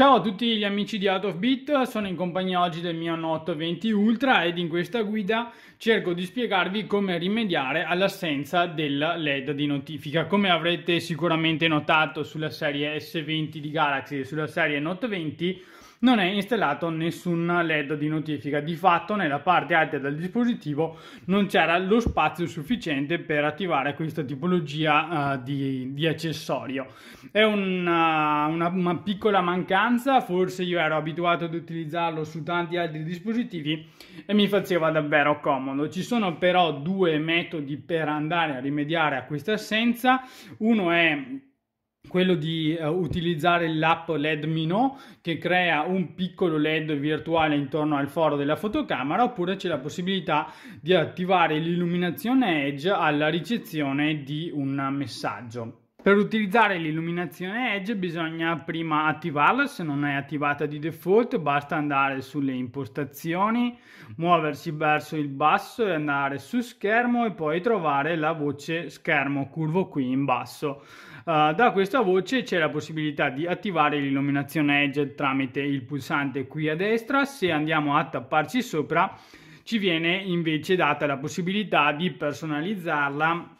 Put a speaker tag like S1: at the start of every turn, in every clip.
S1: Ciao a tutti gli amici di Out of Beat, sono in compagnia oggi del mio Note 20 Ultra ed in questa guida cerco di spiegarvi come rimediare all'assenza della LED di notifica. Come avrete sicuramente notato sulla serie S20 di Galaxy e sulla serie Note 20 non è installato nessun LED di notifica. Di fatto nella parte alta del dispositivo non c'era lo spazio sufficiente per attivare questa tipologia uh, di, di, accessorio. È una, eh, una, una piccola mancanza, forse io ero abituato ad utilizzarlo su tanti altri dispositivi e mi faceva davvero comodo. Ci sono però due metodi per andare a rimediare a questa assenza. Uno è quello di uh, utilizzare l'app LED Mino che crea un piccolo LED virtuale intorno al foro della fotocamera oppure c'è la possibilità di attivare l'illuminazione Edge alla ricezione di un messaggio. Per utilizzare l'illuminazione Edge bisogna prima attivarla, se non è attivata di default basta andare sulle impostazioni, muoversi verso il basso e andare su schermo e poi trovare la voce schermo curvo qui in basso. Uh, da questa voce c'è la possibilità di attivare l'illuminazione Edge tramite il pulsante qui a destra, se andiamo a tapparci sopra ci viene invece data la possibilità di personalizzarla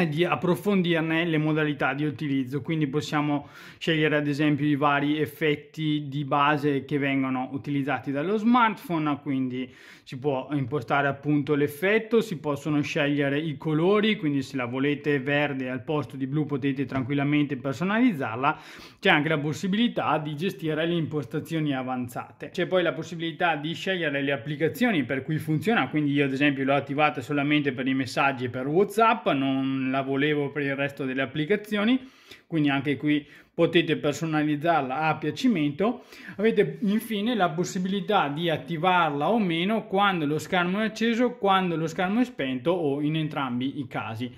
S1: e di approfondirne le modalità di utilizzo. Quindi possiamo scegliere ad esempio i vari effetti di base che vengono utilizzati dallo smartphone, quindi si può impostare appunto l'effetto, si possono scegliere i colori, quindi se la volete verde al posto di blu potete tranquillamente personalizzarla. C'è anche la possibilità di gestire le impostazioni avanzate. C'è poi la possibilità di scegliere le applicazioni per cui funziona, quindi io ad esempio l'ho attivata solamente per i messaggi per WhatsApp, non la volevo per il resto delle applicazioni quindi anche qui potete personalizzarla a piacimento. Avete infine la possibilità di attivarla o meno quando lo schermo è acceso, quando lo schermo è spento o in entrambi i casi.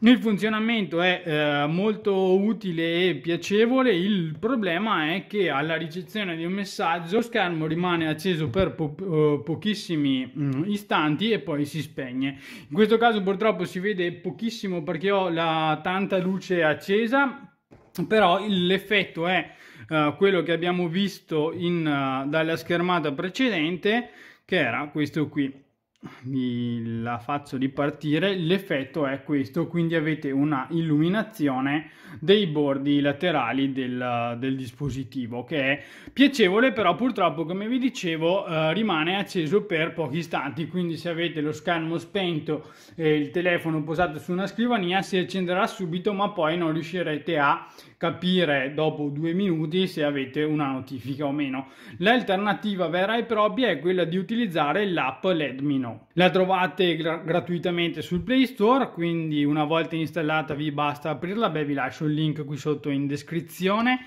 S1: Il funzionamento è eh, molto utile e piacevole, il problema è che alla ricezione di un messaggio lo schermo rimane acceso per po- eh, pochissimi mh, mm, istanti e poi si spegne. In questo caso purtroppo si vede pochissimo perché ho la tanta luce accesa però l'effetto è uh, quello che abbiamo visto in, uh, dalla schermata precedente che era questo qui la faccio ripartire l'effetto è questo quindi avete una illuminazione dei bordi laterali del, del dispositivo che è piacevole però purtroppo come vi dicevo eh, rimane acceso per pochi istanti quindi se avete lo schermo spento e il telefono posato su una scrivania si accenderà subito ma poi non riuscirete a capire dopo due minuti se avete una notifica o meno l'alternativa vera e propria è quella di utilizzare l'app LED Minore la trovate gra- gratuitamente sul Play Store, quindi una volta installata vi basta aprirla, beh vi lascio il link qui sotto in descrizione.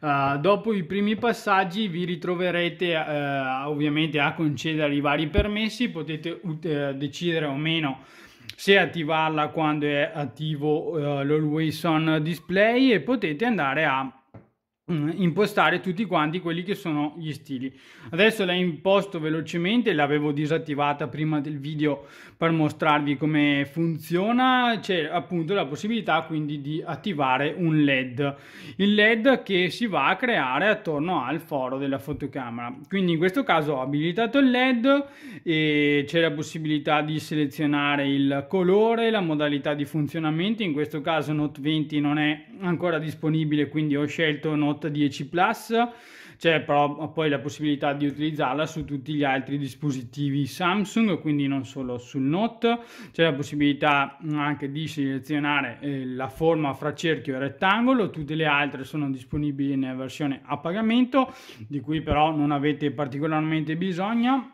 S1: Uh, dopo i primi passaggi vi ritroverete uh, ovviamente a concedere i vari permessi, potete uh, decidere o meno se attivarla quando è attivo l'Always On Display e potete andare a Mm, impostare tutti quanti quelli che sono gli stili adesso la imposto velocemente l'avevo disattivata prima del video per mostrarvi come funziona c'è appunto la possibilità quindi di attivare un led il led che si va a creare attorno al foro della fotocamera quindi in questo caso ho abilitato il led e c'è la possibilità di selezionare il colore la modalità di funzionamento in questo caso note 20 non è ancora disponibile quindi ho scelto note Note 10 Plus, c'è però poi la possibilità di utilizzarla su tutti gli altri dispositivi Samsung, quindi non solo sul Note, c'è la possibilità anche di selezionare eh, la forma fra cerchio e rettangolo, tutte le altre sono disponibili nella versione a pagamento, di cui però non avete particolarmente bisogno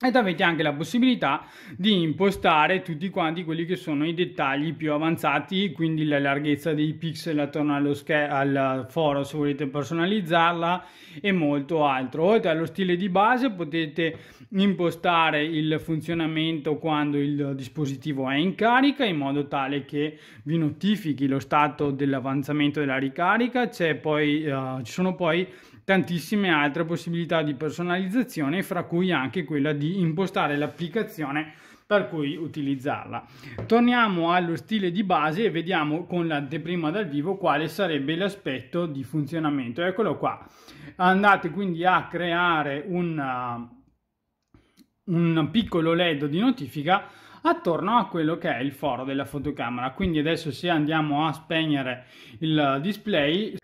S1: ed avete anche la possibilità di impostare tutti quanti quelli che sono i dettagli più avanzati, quindi la larghezza dei pixel attorno allo scher- al foro se volete personalizzarla e molto altro. Oltre allo stile di base potete impostare il funzionamento quando il dispositivo è in carica in modo tale che vi notifichi lo stato dell'avanzamento della ricarica, C'è poi, uh, ci sono poi tantissime altre possibilità di personalizzazione, fra cui anche quella di impostare l'applicazione per cui utilizzarla. Torniamo allo stile di base e vediamo con l'anteprima dal vivo quale sarebbe l'aspetto di funzionamento. Eccolo qua. Andate quindi a creare un, un piccolo LED di notifica attorno a quello che è il foro della fotocamera. Quindi adesso se andiamo a spegnere il display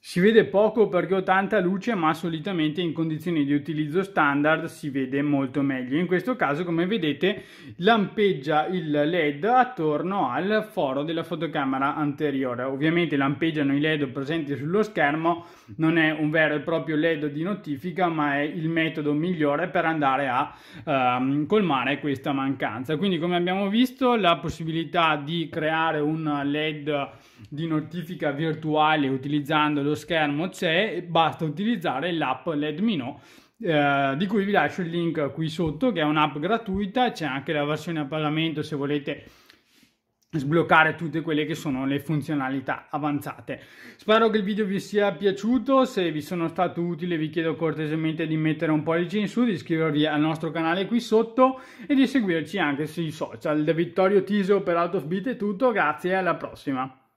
S1: si vede poco perché ho tanta luce ma solitamente in condizioni di utilizzo standard si vede molto meglio. In questo caso come vedete lampeggia il led attorno al foro della fotocamera anteriore. Ovviamente lampeggiano i led presenti sullo schermo, non è un vero e proprio led di notifica ma è il metodo migliore per andare a ehm, colmare questa mancanza. Quindi come abbiamo visto la possibilità di creare un led di notifica virtuale utilizzando lo schermo c'è, basta utilizzare l'app LEDMino. Eh, di cui vi lascio il link qui sotto che è un'app gratuita c'è anche la versione a pagamento se volete sbloccare tutte quelle che sono le funzionalità avanzate. Spero che il video vi sia piaciuto, se vi sono stato utile vi chiedo cortesemente di mettere un pollice in su, di iscrivervi al nostro canale qui sotto e di seguirci anche sui social. Da Vittorio Tiso per Out of Beat è tutto, grazie e alla prossima!